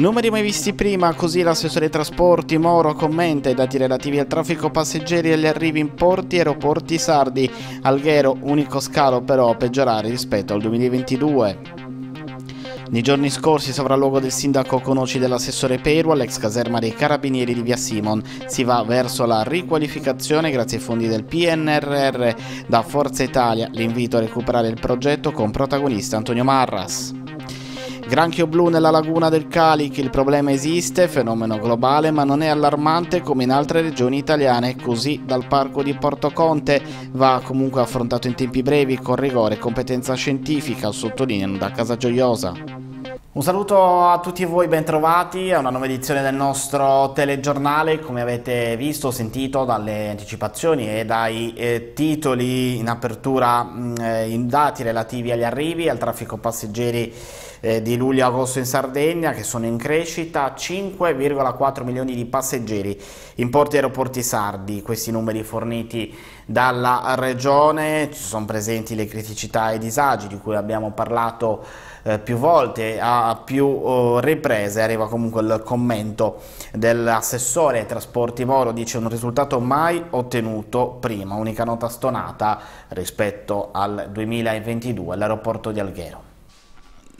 Numeri mai visti prima, così l'assessore ai trasporti Moro commenta i dati relativi al traffico passeggeri e agli arrivi in porti e aeroporti sardi. Alghero, unico scalo però a peggiorare rispetto al 2022. Nei giorni scorsi, sopralluogo del sindaco Conoci dell'assessore Peru all'ex caserma dei carabinieri di via Simon. Si va verso la riqualificazione grazie ai fondi del PNRR. Da Forza Italia l'invito a recuperare il progetto con protagonista Antonio Marras. Granchio blu nella laguna del Calic, il problema esiste, fenomeno globale, ma non è allarmante come in altre regioni italiane, così dal parco di Porto Conte va comunque affrontato in tempi brevi, con rigore e competenza scientifica, sottolineano da Casa Gioiosa. Un saluto a tutti voi, bentrovati a una nuova edizione del nostro telegiornale, come avete visto, sentito dalle anticipazioni e dai eh, titoli in apertura mh, mm, eh, in dati relativi agli arrivi, al traffico passeggeri eh, di luglio e agosto in Sardegna che sono in crescita 5,4 milioni di passeggeri in porti aeroporti sardi, questi numeri forniti dalla regione, ci sono presenti le criticità e i disagi di cui abbiamo parlato eh, più volte, a più eh, riprese arriva comunque il commento dell'assessore ai trasporti Voro, dice un risultato mai ottenuto prima, unica nota stonata rispetto al 2022 all'aeroporto di Alghero.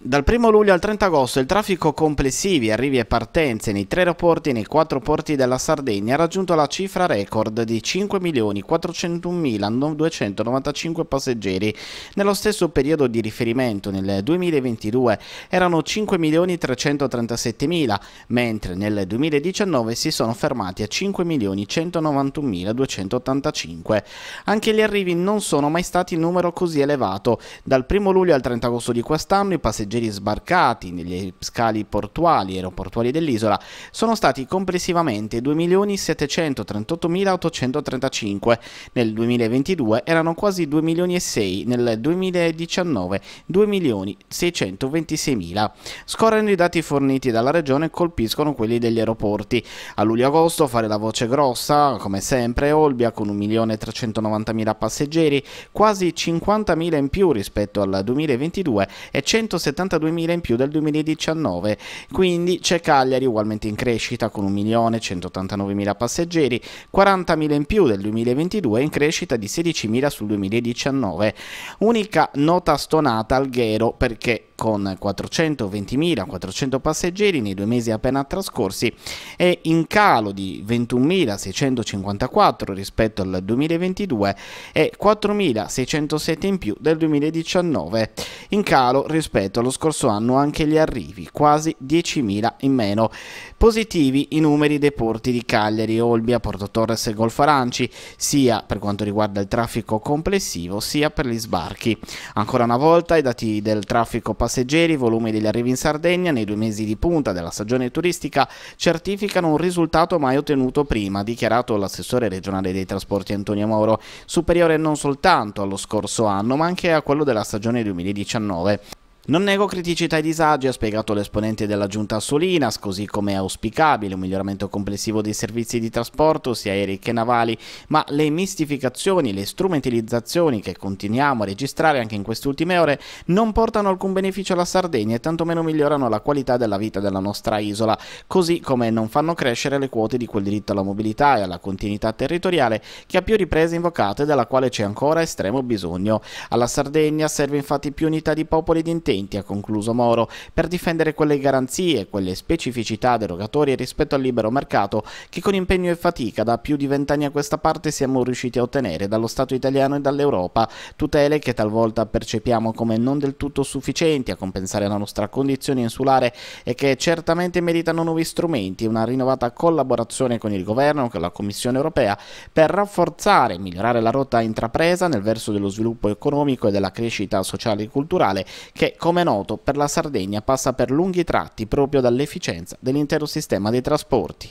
Dal 1 luglio al 30 agosto il traffico complessivi, arrivi e partenze nei tre aeroporti e nei quattro porti della Sardegna ha raggiunto la cifra record di 5.401.295 passeggeri. Nello stesso periodo di riferimento, nel 2022, erano 5.337.000, mentre nel 2019 si sono fermati a 5.191.285. Anche gli arrivi non sono mai stati in numero così elevato. Dal 1 luglio al 30 agosto di quest'anno i passeggeri passeggeri sbarcati negli scali portuali e aeroportuali dell'isola sono stati complessivamente 2.738.835, nel 2022 erano quasi 2.006, nel 2019 2.626.000. Scorrendo i dati forniti dalla regione colpiscono quelli degli aeroporti. A luglio-agosto fare la voce grossa, come sempre, Olbia con 1.390.000 passeggeri, quasi 50.000 in più rispetto al 2022 e 170 172.000 in più del 2019, quindi c'è Cagliari ugualmente in crescita con 1.189.000 passeggeri, 40.000 in più del 2022 in crescita di 16.000 sul 2019. Unica nota stonata Alghero perché con 420.400 passeggeri nei due mesi appena trascorsi e in calo di 21.654 rispetto al 2022 e 4.607 in più del 2019. In calo rispetto allo scorso anno anche gli arrivi, quasi 10.000 in meno. Positivi i numeri dei porti di Cagliari, Olbia, Porto Torres e Golfo Aranci, sia per quanto riguarda il traffico complessivo sia per gli sbarchi. Ancora una volta i dati del traffico passeggeri passeggeri, volumi degli arrivi in Sardegna nei due mesi di punta della stagione turistica certificano un risultato mai ottenuto prima, dichiarato l'assessore regionale dei trasporti Antonio Moro, superiore non soltanto allo scorso anno ma anche a quello della stagione 2019. Non nego criticità e disagi, ha spiegato l'esponente della giunta Solinas, così come è auspicabile un miglioramento complessivo dei servizi di trasporto, sia aerei che navali, ma le mistificazioni le strumentalizzazioni che continuiamo a registrare anche in queste ultime ore non portano alcun beneficio alla Sardegna e tantomeno migliorano la qualità della vita della nostra isola, così come non fanno crescere le quote di quel diritto alla mobilità e alla continuità territoriale che ha più riprese invocate e della quale c'è ancora estremo bisogno. Alla Sardegna serve infatti più unità di popoli d'intero attenti, ha concluso Moro, per difendere quelle garanzie quelle specificità derogatorie rispetto al libero mercato che con impegno e fatica da più di vent'anni a questa parte siamo riusciti a ottenere dallo Stato italiano e dall'Europa, tutele che talvolta percepiamo come non del tutto sufficienti a compensare la nostra condizione insulare e che certamente meritano nuovi strumenti e una rinnovata collaborazione con il governo e con la Commissione europea per rafforzare e migliorare la rotta intrapresa nel verso dello sviluppo economico e della crescita sociale e culturale che come noto, per la Sardegna passa per lunghi tratti proprio dall'efficienza dell'intero sistema dei trasporti.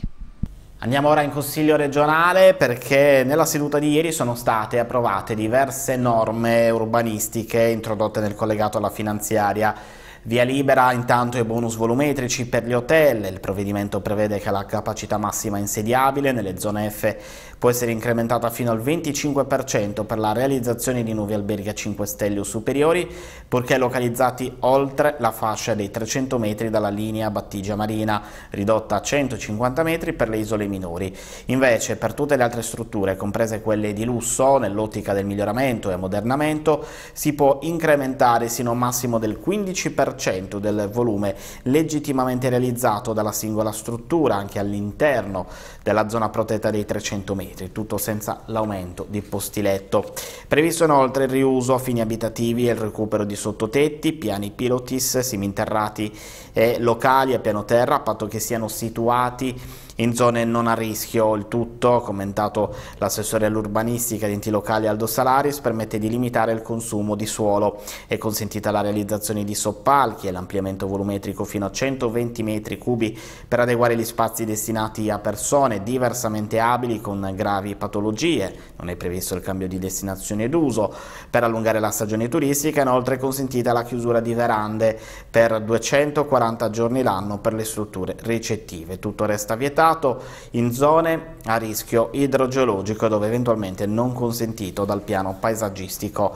Andiamo ora in Consiglio regionale perché nella seduta di ieri sono state approvate diverse norme urbanistiche introdotte nel collegato alla finanziaria. Via libera intanto i bonus volumetrici per gli hotel, il provvedimento prevede che la capacità massima insediabile nelle zone F Può essere incrementata fino al 25% per la realizzazione di nuovi alberghi a 5 stelle o superiori, purché localizzati oltre la fascia dei 300 metri dalla linea Battigia Marina, ridotta a 150 metri per le isole minori. Invece, per tutte le altre strutture, comprese quelle di lusso, nell'ottica del miglioramento e ammodernamento, si può incrementare sino a un massimo del 15% del volume legittimamente realizzato dalla singola struttura, anche all'interno della zona protetta dei 300 metri metri, tutto senza l'aumento di posti letto. Previsto inoltre il riuso a fini abitativi e il recupero di sottotetti, piani pilotis, seminterrati e locali a piano terra, a patto che siano situati in zone non a rischio. Il tutto, commentato l'assessore all'urbanistica di enti locali Aldo Salaris, permette di limitare il consumo di suolo. È consentita la realizzazione di soppalchi e l'ampliamento volumetrico fino a 120 metri cubi per adeguare gli spazi destinati a persone diversamente abili con gravi patologie. Non è previsto il cambio di destinazione d'uso. Per allungare la stagione turistica inoltre è consentita la chiusura di verande per 240 giorni l'anno per le strutture ricettive. Tutto resta vietato concentrato in zone a rischio idrogeologico dove eventualmente non consentito dal piano paesaggistico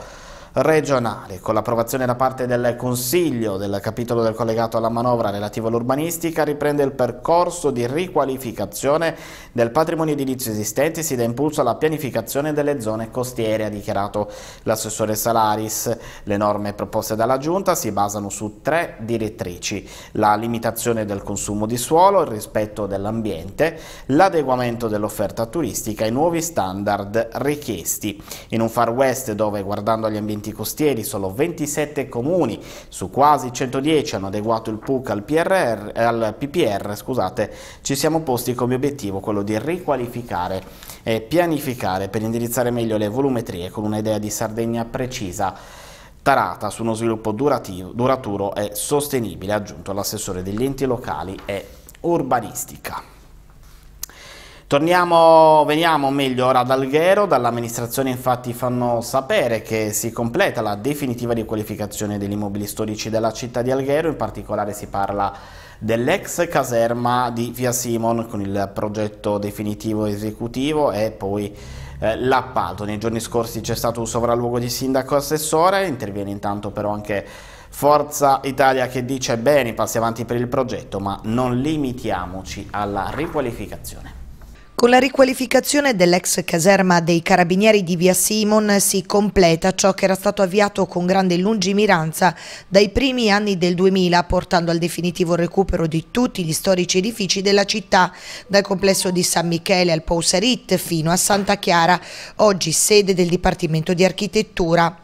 regionale. Con l'approvazione da parte del Consiglio del capitolo del collegato alla manovra relativa all'urbanistica riprende il percorso di riqualificazione del patrimonio edilizio esistente e si dà impulso alla pianificazione delle zone costiere, ha dichiarato l'assessore Salaris. Le norme proposte dalla Giunta si basano su tre direttrici, la limitazione del consumo di suolo, il rispetto dell'ambiente, l'adeguamento dell'offerta turistica ai nuovi standard richiesti. In un far west dove guardando agli ambienti enti costieri solo 27 comuni su quasi 110 hanno adeguato il PUC al, PRR, al PPR, scusate, ci siamo posti come obiettivo quello di riqualificare e pianificare per indirizzare meglio le volumetrie con un'idea di Sardegna precisa tarata su uno sviluppo durativo, duraturo e sostenibile, ha aggiunto l'assessore degli enti locali e urbanistica. Torniamo, veniamo meglio ora ad Alghero, dall'amministrazione infatti fanno sapere che si completa la definitiva riqualificazione degli immobili storici della città di Alghero, in particolare si parla dell'ex caserma di Via Simon con il progetto definitivo esecutivo e poi eh, l'appalto. Nei giorni scorsi c'è stato un sopralluogo di sindaco assessore, interviene intanto però anche Forza Italia che dice bene, passi avanti per il progetto, ma non limitiamoci alla riqualificazione. Con la riqualificazione dell'ex caserma dei Carabinieri di Via Simon si completa ciò che era stato avviato con grande lungimiranza dai primi anni del 2000, portando al definitivo recupero di tutti gli storici edifici della città, dal complesso di San Michele al Pousarit fino a Santa Chiara, oggi sede del Dipartimento di Architettura.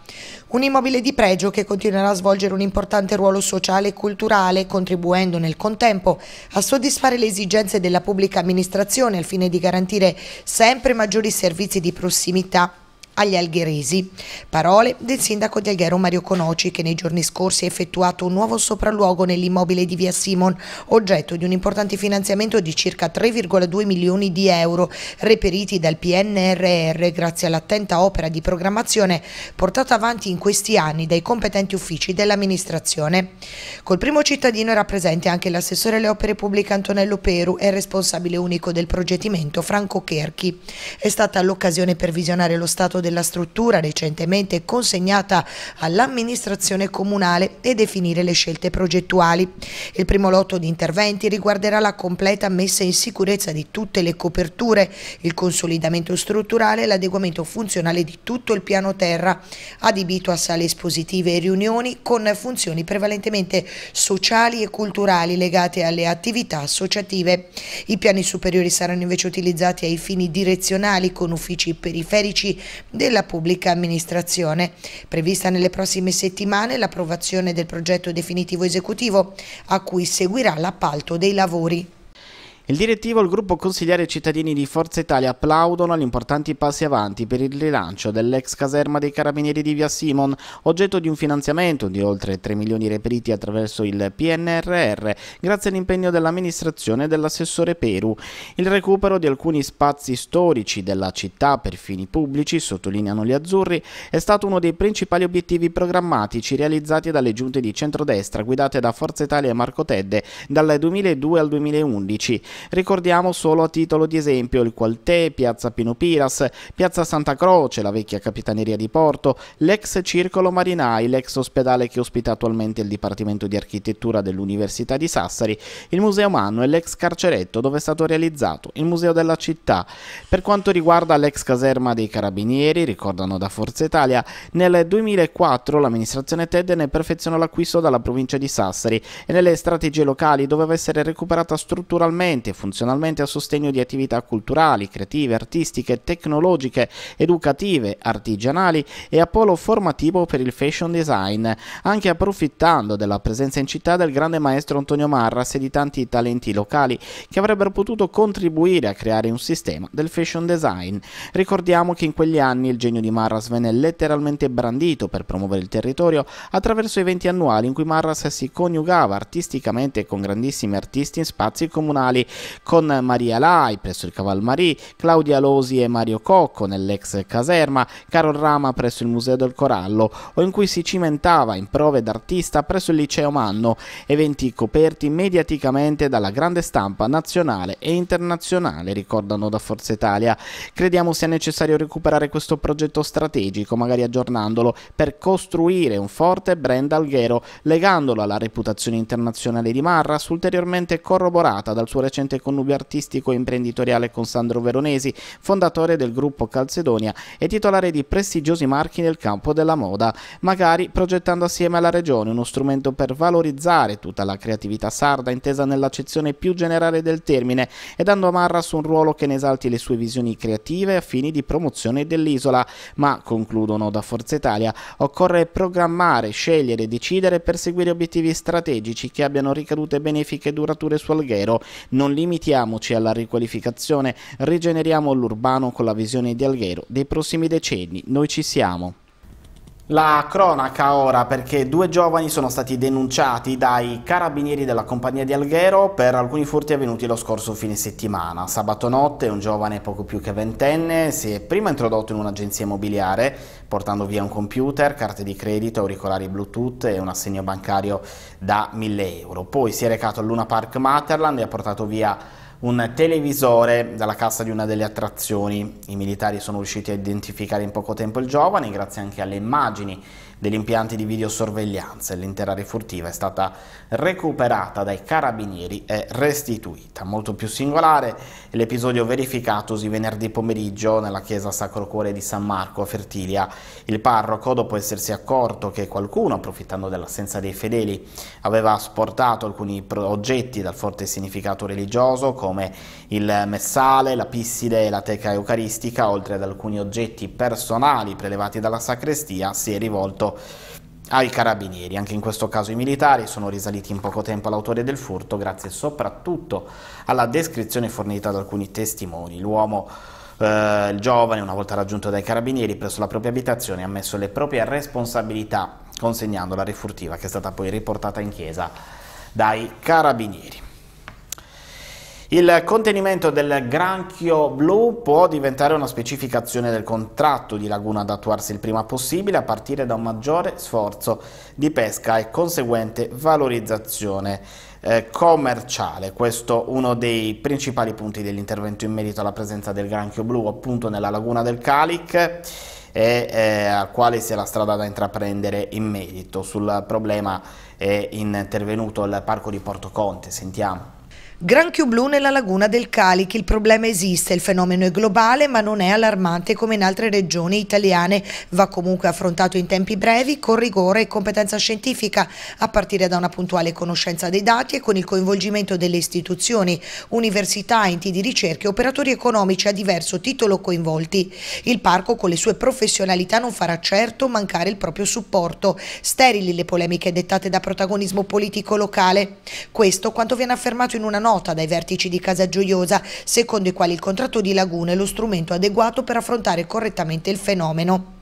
Un immobile di pregio che continuerà a svolgere un importante ruolo sociale e culturale, contribuendo nel contempo a soddisfare le esigenze della pubblica amministrazione al fine di garantire sempre maggiori servizi di prossimità agli algheresi. Parole del sindaco di Alghero Mario Conoci che nei giorni scorsi ha effettuato un nuovo sopralluogo nell'immobile di via Simon, oggetto di un importante finanziamento di circa 3,2 milioni di euro reperiti dal PNRR grazie all'attenta opera di programmazione portata avanti in questi anni dai competenti uffici dell'amministrazione. Col primo cittadino era presente anche l'assessore alle opere pubbliche Antonello Peru e il responsabile unico del progettimento Franco Cherchi. È stata l'occasione per visionare lo stato del della struttura recentemente consegnata all'amministrazione comunale e definire le scelte progettuali. Il primo lotto di interventi riguarderà la completa messa in sicurezza di tutte le coperture, il consolidamento strutturale e l'adeguamento funzionale di tutto il piano terra, adibito a sale espositive e riunioni con funzioni prevalentemente sociali e culturali legate alle attività associative. I piani superiori saranno invece utilizzati ai fini direzionali con uffici periferici della pubblica amministrazione. Prevista nelle prossime settimane l'approvazione del progetto definitivo esecutivo a cui seguirà l'appalto dei lavori. Il direttivo e il gruppo consigliere cittadini di Forza Italia applaudono gli importanti passi avanti per il rilancio dell'ex caserma dei carabinieri di Via Simon, oggetto di un finanziamento di oltre 3 milioni reperiti attraverso il PNRR, grazie all'impegno dell'amministrazione e dell'assessore Peru. Il recupero di alcuni spazi storici della città per fini pubblici, sottolineano gli azzurri, è stato uno dei principali obiettivi programmatici realizzati dalle giunte di centrodestra guidate da Forza Italia e Marco Tedde dal 2002 al 2011. Ricordiamo solo a titolo di esempio il Qualtè, Piazza Pino Piras, Piazza Santa Croce, la vecchia Capitaneria di Porto, l'ex Circolo Marinai, l'ex ospedale che ospita attualmente il Dipartimento di Architettura dell'Università di Sassari, il Museo Manno e l'ex carceretto dove è stato realizzato il Museo della Città. Per quanto riguarda l'ex caserma dei Carabinieri, ricordano da Forza Italia, nel 2004 l'amministrazione TED ne perfezionò l'acquisto dalla provincia di Sassari e nelle strategie locali doveva essere recuperata strutturalmente tecnicamente e funzionalmente a sostegno di attività culturali, creative, artistiche, tecnologiche, educative, artigianali e a polo formativo per il fashion design, anche approfittando della presenza in città del grande maestro Antonio Marras e di tanti talenti locali che avrebbero potuto contribuire a creare un sistema del fashion design. Ricordiamo che in quegli anni il genio di Marras venne letteralmente brandito per promuovere il territorio attraverso eventi annuali in cui Marras si coniugava artisticamente con grandissimi artisti in spazi comunali con Maria Lai presso il Caval Marie, Claudia Losi e Mario Cocco nell'ex caserma, Carol Rama presso il Museo del Corallo o in cui si cimentava in prove d'artista presso il Liceo Manno, eventi coperti mediaticamente dalla grande stampa nazionale e internazionale, ricordano da Forza Italia. Crediamo sia necessario recuperare questo progetto strategico, magari aggiornandolo, per costruire un forte brand alghero, legandolo alla reputazione internazionale di Marras, ulteriormente corroborata dal suo recente recente connubio artistico e imprenditoriale con Sandro Veronesi, fondatore del gruppo Calcedonia e titolare di prestigiosi marchi nel campo della moda, magari progettando assieme alla Regione uno strumento per valorizzare tutta la creatività sarda intesa nell'accezione più generale del termine e dando a Marra su un ruolo che ne esalti le sue visioni creative a fini di promozione dell'isola. Ma, concludono da Forza Italia, occorre programmare, scegliere, decidere e perseguire obiettivi strategici che abbiano ricadute benefiche e durature su Alghero, non non limitiamoci alla riqualificazione, rigeneriamo l'urbano con la visione di Alghero dei prossimi decenni, noi ci siamo. La cronaca ora perché due giovani sono stati denunciati dai carabinieri della compagnia di Alghero per alcuni furti avvenuti lo scorso fine settimana. Sabato notte un giovane poco più che ventenne si è prima introdotto in un'agenzia immobiliare portando via un computer, carte di credito, auricolari Bluetooth e un assegno bancario da 1000 euro. Poi si è recato al Luna Park Materland e ha portato via un televisore dalla cassa di una delle attrazioni. I militari sono riusciti a identificare in poco tempo il giovane, grazie anche alle immagini degli impianti di videosorveglianza e l'intera furtiva è stata recuperata dai carabinieri e restituita. Molto più singolare è l'episodio verificatosi venerdì pomeriggio nella chiesa Sacro Cuore di San Marco a Fertilia. Il parroco, dopo essersi accorto che qualcuno, approfittando dell'assenza dei fedeli, aveva asportato alcuni oggetti dal forte significato religioso come il messale, la pisside e la teca eucaristica, oltre ad alcuni oggetti personali prelevati dalla sacrestia, si è rivolto ai carabinieri. Anche in questo caso i militari sono risaliti in poco tempo all'autore del furto grazie soprattutto alla descrizione fornita da alcuni testimoni. L'uomo eh, il giovane, una volta raggiunto dai carabinieri presso la propria abitazione, ha ammesso le proprie responsabilità consegnando la refurtiva che è stata poi riportata in chiesa dai carabinieri. Il contenimento del granchio blu può diventare una specificazione del contratto di laguna ad attuarsi il prima possibile a partire da un maggiore sforzo di pesca e conseguente valorizzazione eh, commerciale. Questo è uno dei principali punti dell'intervento in merito alla presenza del granchio blu appunto nella laguna del Calic e eh, a quale sia la strada da intraprendere in merito. Sul problema è intervenuto il parco di Porto Conte, sentiamo. Granchio blu nella laguna del Calic, il problema esiste, il fenomeno è globale ma non è allarmante come in altre regioni italiane, va comunque affrontato in tempi brevi, con rigore e competenza scientifica, a partire da una puntuale conoscenza dei dati e con il coinvolgimento delle istituzioni, università, enti di ricerca e operatori economici a diverso titolo coinvolti. Il parco con le sue professionalità non farà certo mancare il proprio supporto, sterili le polemiche dettate da protagonismo politico locale. Questo quanto viene affermato in una nota nota dai vertici di Casa Gioiosa, secondo i quali il contratto di Laguna è lo strumento adeguato per affrontare correttamente il fenomeno.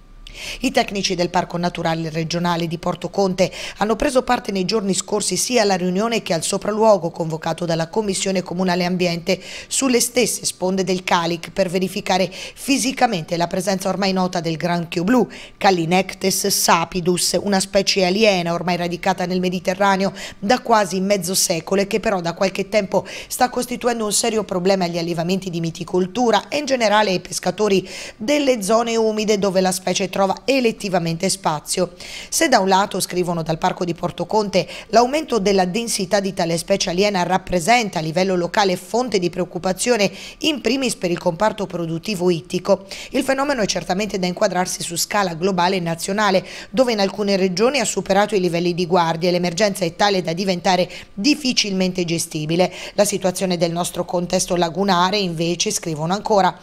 I tecnici del Parco Naturale Regionale di Porto Conte hanno preso parte nei giorni scorsi sia alla riunione che al sopralluogo convocato dalla Commissione Comunale Ambiente sulle stesse sponde del Calic per verificare fisicamente la presenza ormai nota del granchio blu, Callinectes sapidus, una specie aliena ormai radicata nel Mediterraneo da quasi mezzo secolo e che però da qualche tempo sta costituendo un serio problema agli allevamenti di miticoltura e in generale ai pescatori delle zone umide dove la specie è troppo trova elettivamente spazio. Se da un lato, scrivono dal Parco di Porto Conte, l'aumento della densità di tale specie aliena rappresenta a livello locale fonte di preoccupazione in primis per il comparto produttivo ittico, il fenomeno è certamente da inquadrarsi su scala globale e nazionale, dove in alcune regioni ha superato i livelli di guardia e l'emergenza è tale da diventare difficilmente gestibile. La situazione del nostro contesto lagunare invece, scrivono ancora,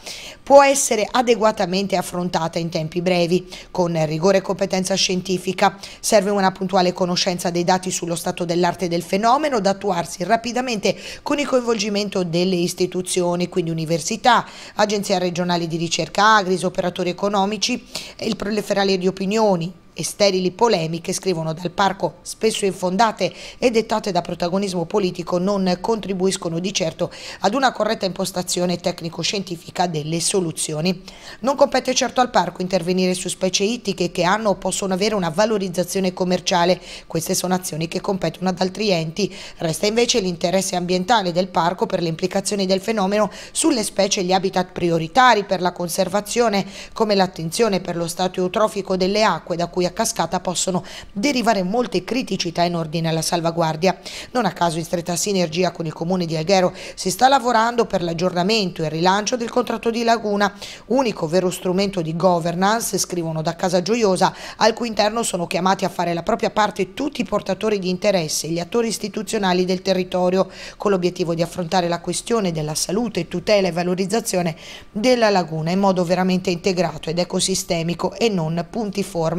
può essere adeguatamente affrontata in tempi brevi, con rigore e competenza scientifica. Serve una puntuale conoscenza dei dati sullo stato dell'arte del fenomeno da attuarsi rapidamente con il coinvolgimento delle istituzioni, quindi università, agenzie regionali di ricerca, agris, operatori economici, il proliferare di opinioni, e sterili polemiche, scrivono dal parco, spesso infondate e dettate da protagonismo politico, non contribuiscono di certo ad una corretta impostazione tecnico-scientifica delle soluzioni. Non compete certo al parco intervenire su specie ittiche che hanno o possono avere una valorizzazione commerciale, queste sono azioni che competono ad altri enti, resta invece l'interesse ambientale del parco per le implicazioni del fenomeno sulle specie e gli habitat prioritari per la conservazione, come l'attenzione per lo stato eutrofico delle acque da cui cui a cascata possono derivare molte criticità in ordine alla salvaguardia. Non a caso in stretta sinergia con il comune di Alghero si sta lavorando per l'aggiornamento e il rilancio del contratto di Laguna, unico vero strumento di governance, scrivono da Casa Gioiosa, al cui interno sono chiamati a fare la propria parte tutti i portatori di interesse e gli attori istituzionali del territorio, con l'obiettivo di affrontare la questione della salute, tutela e valorizzazione della laguna in modo veramente integrato ed ecosistemico e non puntiforme.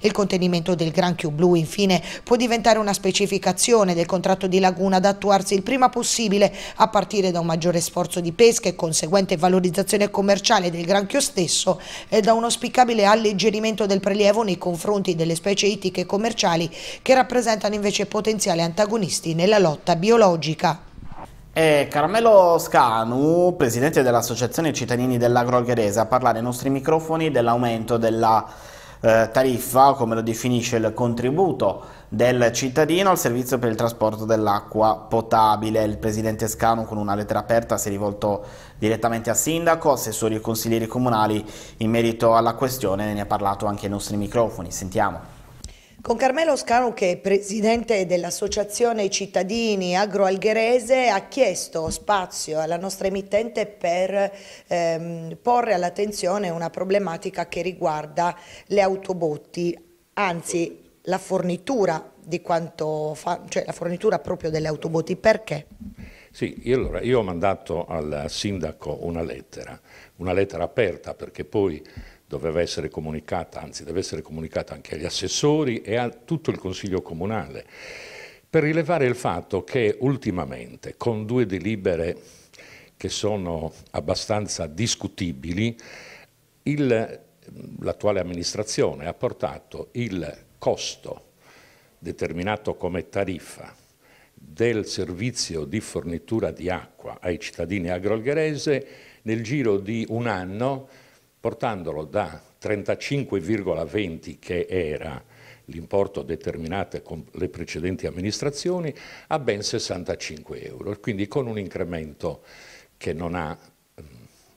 Il contenimento del granchio blu, infine, può diventare una specificazione del contratto di laguna da attuarsi il prima possibile a partire da un maggiore sforzo di pesca e conseguente valorizzazione commerciale del granchio stesso e da un auspicabile alleggerimento del prelievo nei confronti delle specie ittiche commerciali che rappresentano invece potenziali antagonisti nella lotta biologica. È eh, Carmelo Scanu, presidente dell'Associazione Cittadini dell'Agro Algherese, a parlare ai nostri microfoni dell'aumento della eh, tariffa, come lo definisce il contributo del cittadino al servizio per il trasporto dell'acqua potabile. Il presidente Scanu con una lettera aperta si è rivolto direttamente al sindaco, assessori e consiglieri comunali in merito alla questione, ne ha parlato anche ai nostri microfoni. Sentiamo. Con Carmelo Oscanu, che è presidente dell'Associazione Cittadini Agroalgherese, ha chiesto spazio alla nostra emittente per ehm, porre all'attenzione una problematica che riguarda le autobotti, anzi la fornitura, fa, cioè, la fornitura proprio delle autobotti. Perché? Sì, io, allora, io ho mandato al sindaco una lettera, una lettera aperta perché poi doveva essere comunicata, anzi deve essere comunicata anche agli assessori e a tutto il Consiglio Comunale, per rilevare il fatto che ultimamente con due delibere che sono abbastanza discutibili, l'attuale amministrazione ha portato il costo determinato come tariffa del servizio di fornitura di acqua ai cittadini agroalgherese nel giro di un anno portandolo da 35,20 che era l'importo determinato con le precedenti amministrazioni a ben 65 euro, quindi con un incremento che non ha, mm,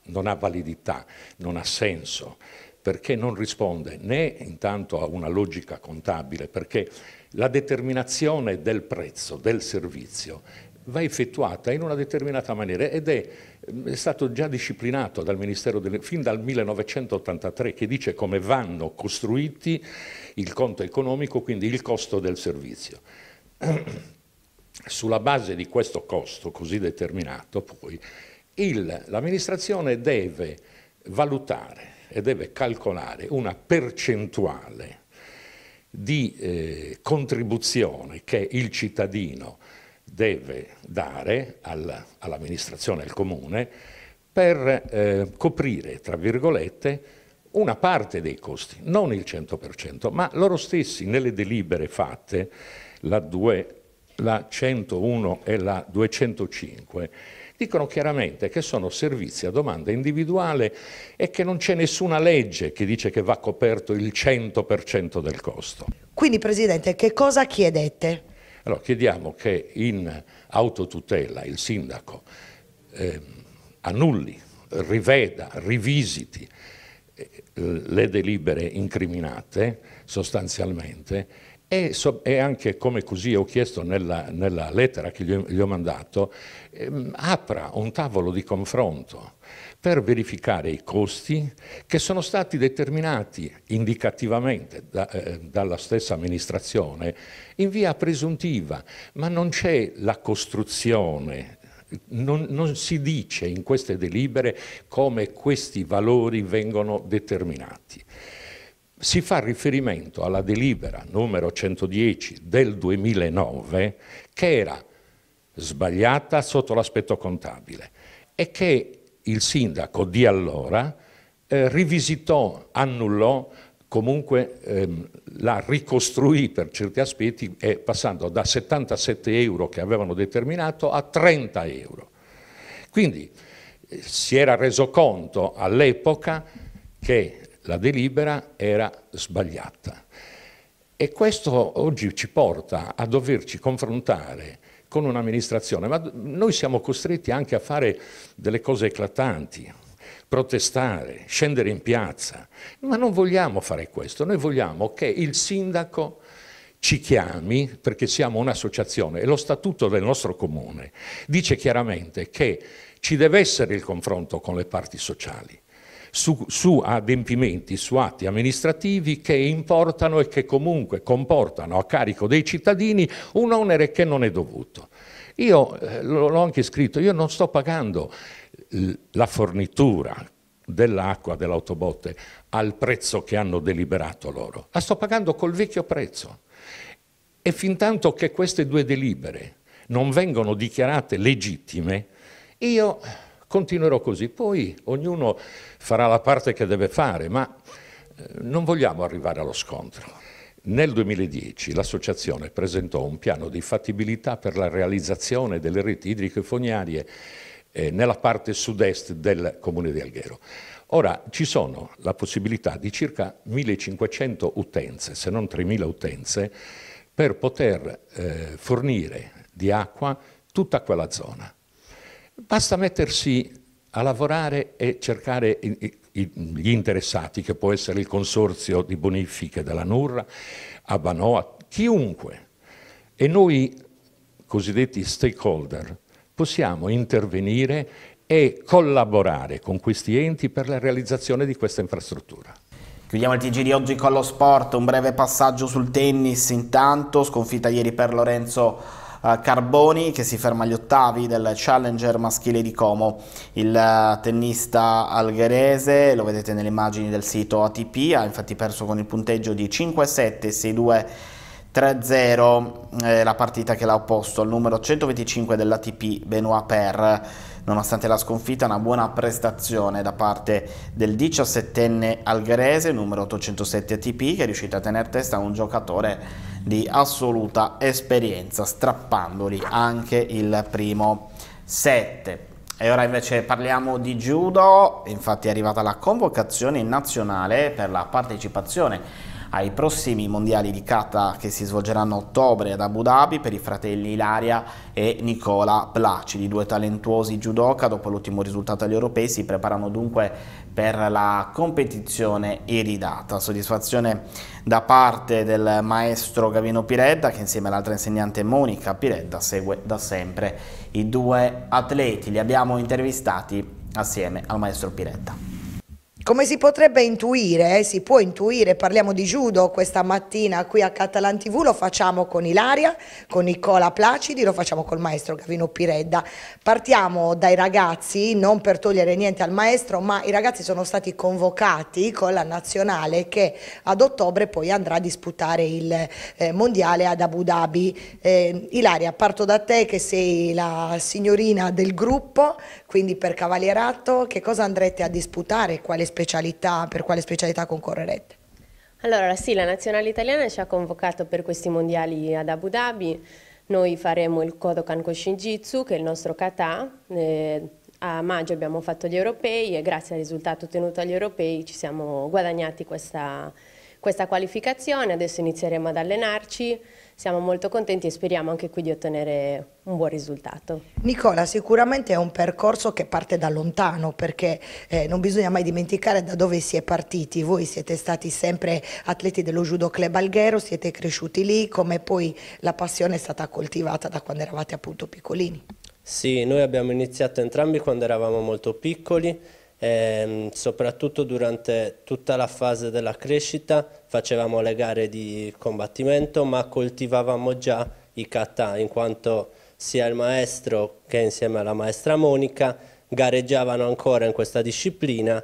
non ha validità, non ha senso, perché non risponde né intanto a una logica contabile, perché la determinazione del prezzo del servizio va effettuata in una determinata maniera ed è, mm, è stato già disciplinato dal Ministero delle, fin dal 1983 che dice come vanno costruiti il conto economico, quindi il costo del servizio. Sulla base di questo costo così determinato poi l'amministrazione deve valutare e deve calcolare una percentuale di eh, contribuzione che il cittadino deve dare all'amministrazione, al comune, per eh, coprire, tra virgolette, una parte dei costi, non il 100%, ma loro stessi nelle delibere fatte, la, 2, la 101 e la 205, dicono chiaramente che sono servizi a domanda individuale e che non c'è nessuna legge che dice che va coperto il 100% del costo. Quindi Presidente, che cosa chiedete? Allora chiediamo che in autotutela il sindaco eh, annulli, riveda, rivisiti eh, le delibere incriminate sostanzialmente e, so, e, anche come così ho chiesto nella, nella lettera che gli ho, gli ho mandato, ehm, apra un tavolo di confronto per verificare i costi che sono stati determinati indicativamente da, eh, dalla stessa amministrazione in via presuntiva, ma non c'è la costruzione non, non, si dice in queste delibere come questi valori vengono determinati. Si fa riferimento alla delibera numero 110 del 2009 che era sbagliata sotto l'aspetto contabile e che il sindaco di allora eh, rivisitò, annullò, comunque ehm, la ricostruì per certi aspetti e passando da 77 euro che avevano determinato a 30 euro. Quindi eh, si era reso conto all'epoca che la delibera era sbagliata. E questo oggi ci porta a doverci confrontare con un'amministrazione, ma noi siamo costretti anche a fare delle cose eclatanti, protestare, scendere in piazza, ma non vogliamo fare questo, noi vogliamo che il sindaco ci chiami, perché siamo un'associazione e lo statuto del nostro comune dice chiaramente che ci deve essere il confronto con le parti sociali, su, su adempimenti, su atti amministrativi che importano e che comunque comportano a carico dei cittadini un onere che non è dovuto. Io eh, l'ho anche scritto, io non sto pagando la fornitura dell'acqua, dell'autobotte al prezzo che hanno deliberato loro, la sto pagando col vecchio prezzo. E fin tanto che queste due delibere non vengono dichiarate legittime, io Continuerò così, poi ognuno farà la parte che deve fare, ma eh, non vogliamo arrivare allo scontro. Nel 2010 l'associazione presentò un piano di fattibilità per la realizzazione delle reti idriche fognarie eh, nella parte sud-est del comune di Alghero. Ora ci sono la possibilità di circa 1500 utenze, se non 3000 utenze, per poter eh, fornire di acqua tutta quella zona. Basta mettersi a lavorare e cercare gli interessati, che può essere il consorzio di bonifiche della Nurra, Abanoa, chiunque. E noi, cosiddetti stakeholder, possiamo intervenire e collaborare con questi enti per la realizzazione di questa infrastruttura. Chiudiamo il TG di oggi con lo sport, un breve passaggio sul tennis intanto, sconfitta ieri per Lorenzo eh, Carboni che si ferma agli ottavi del Challenger maschile di Como. Il eh, tennista algherese, lo vedete nelle immagini del sito ATP, ha infatti perso con il punteggio di 5-7, 6-2 3-0 eh, la partita che l'ha opposto al numero 125 dell'ATP Benoit Per, nonostante la sconfitta una buona prestazione da parte del 17enne algarese, numero 807 ATP, che è riuscito a tenere testa a un giocatore di assoluta esperienza, strappandoli anche il primo 7. E ora invece parliamo di judo, infatti è arrivata la convocazione nazionale per la partecipazione ai prossimi mondiali di kata che si svolgeranno a ottobre ad Abu Dhabi per i fratelli Ilaria e Nicola Placidi, due talentuosi judoka dopo l'ultimo risultato agli europei si preparano dunque per la competizione iridata. Soddisfazione da parte del maestro Gavino Piredda che insieme all'altra insegnante Monica Piredda segue da sempre i due atleti, li abbiamo intervistati assieme al maestro Piredda. Come si potrebbe intuire, eh, si può intuire, parliamo di judo questa mattina qui a Catalan TV, lo facciamo con Ilaria, con Nicola Placidi, lo facciamo col maestro Gavino Piredda. Partiamo dai ragazzi, non per togliere niente al maestro, ma i ragazzi sono stati convocati con la nazionale che ad ottobre poi andrà a disputare il eh, mondiale ad Abu Dhabi. Eh, Ilaria, parto da te che sei la signorina del gruppo, quindi per Cavalierato, che cosa andrete a disputare? Quale specialità, per quale specialità concorrerete? Allora sì, la nazionale italiana ci ha convocato per questi mondiali ad Abu Dhabi, noi faremo il Kodokan Koshinjitsu che è il nostro kata, eh, a maggio abbiamo fatto gli europei e grazie al risultato ottenuto agli europei ci siamo guadagnati questa questa qualificazione, adesso inizieremo ad allenarci, siamo molto contenti e speriamo anche qui di ottenere un buon risultato. Nicola, sicuramente è un percorso che parte da lontano perché eh, non bisogna mai dimenticare da dove si è partiti. Voi siete stati sempre atleti dello Judo Club Alghero, siete cresciuti lì, come poi la passione è stata coltivata da quando eravate appunto piccolini. Sì, noi abbiamo iniziato entrambi quando eravamo molto piccoli e ehm, soprattutto durante tutta la fase della crescita facevamo le gare di combattimento ma coltivavamo già i kata in quanto sia il maestro che insieme alla maestra Monica gareggiavano ancora in questa disciplina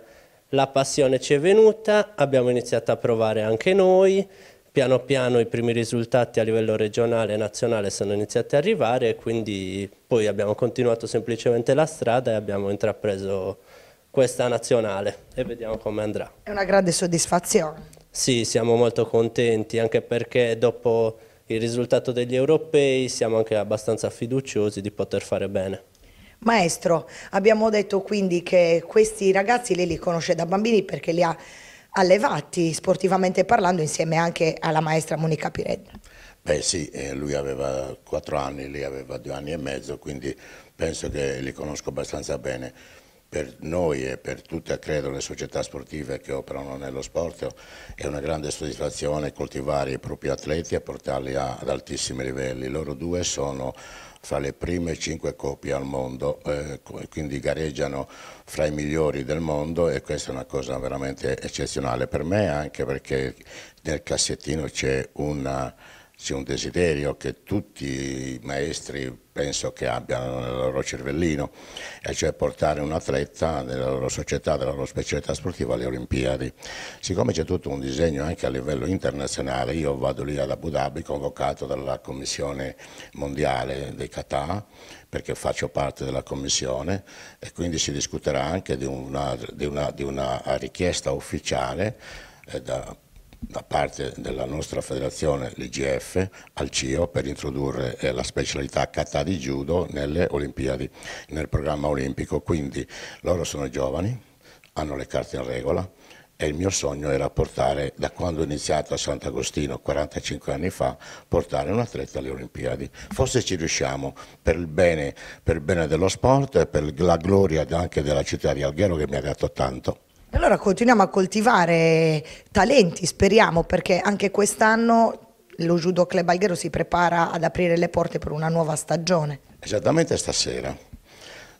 la passione ci è venuta, abbiamo iniziato a provare anche noi, piano piano i primi risultati a livello regionale e nazionale sono iniziati a arrivare e quindi poi abbiamo continuato semplicemente la strada e abbiamo intrapreso questa nazionale e vediamo come andrà. È una grande soddisfazione. Sì, siamo molto contenti anche perché dopo il risultato degli europei siamo anche abbastanza fiduciosi di poter fare bene. Maestro, abbiamo detto quindi che questi ragazzi lei li conosce da bambini perché li ha allevati sportivamente parlando insieme anche alla maestra Monica Piredda. Beh sì, eh, lui aveva quattro anni, lei aveva due anni e mezzo, quindi penso che li conosco abbastanza bene per noi e per tutte credo le società sportive che operano nello sport è una grande soddisfazione coltivare i propri atleti e portarli ad altissimi livelli. Loro due sono fra le prime cinque coppie al mondo, eh, quindi gareggiano fra i migliori del mondo e questa è una cosa veramente eccezionale per me anche perché nel cassettino c'è un desiderio che tutti i maestri penso che abbiano nel loro cervellino, e cioè portare un atleta della loro società, della loro specialità sportiva alle Olimpiadi. Siccome c'è tutto un disegno anche a livello internazionale, io vado lì ad Abu Dhabi convocato dalla Commissione Mondiale dei Qatar, perché faccio parte della Commissione e quindi si discuterà anche di una, di una, di una richiesta ufficiale eh, da da parte della nostra federazione, l'IGF, al CIO per introdurre eh, la specialità kata di judo nelle Olimpiadi, nel programma olimpico. Quindi loro sono giovani, hanno le carte in regola e il mio sogno era portare, da quando ho iniziato a Sant'Agostino 45 anni fa, portare un atleta alle Olimpiadi. Forse ci riusciamo per il bene, per il bene dello sport e per la gloria anche della città di Alghero che mi ha dato tanto. Allora continuiamo a coltivare talenti, speriamo, perché anche quest'anno lo Judo Club Alghero si prepara ad aprire le porte per una nuova stagione. Esattamente stasera.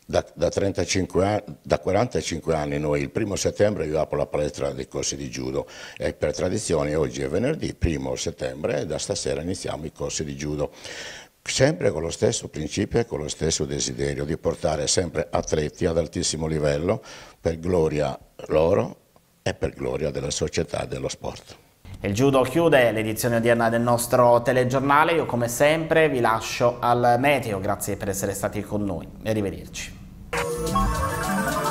Da, da, 35 anni, da 45 anni noi, il primo settembre io apro la palestra dei corsi di judo e per tradizione oggi è venerdì, primo settembre e da stasera iniziamo i corsi di judo sempre con lo stesso principio e con lo stesso desiderio di portare sempre atleti ad altissimo livello per gloria loro e per gloria della società e dello sport. Il judo chiude l'edizione odierna del nostro telegiornale, io come sempre vi lascio al meteo, grazie per essere stati con noi, arrivederci.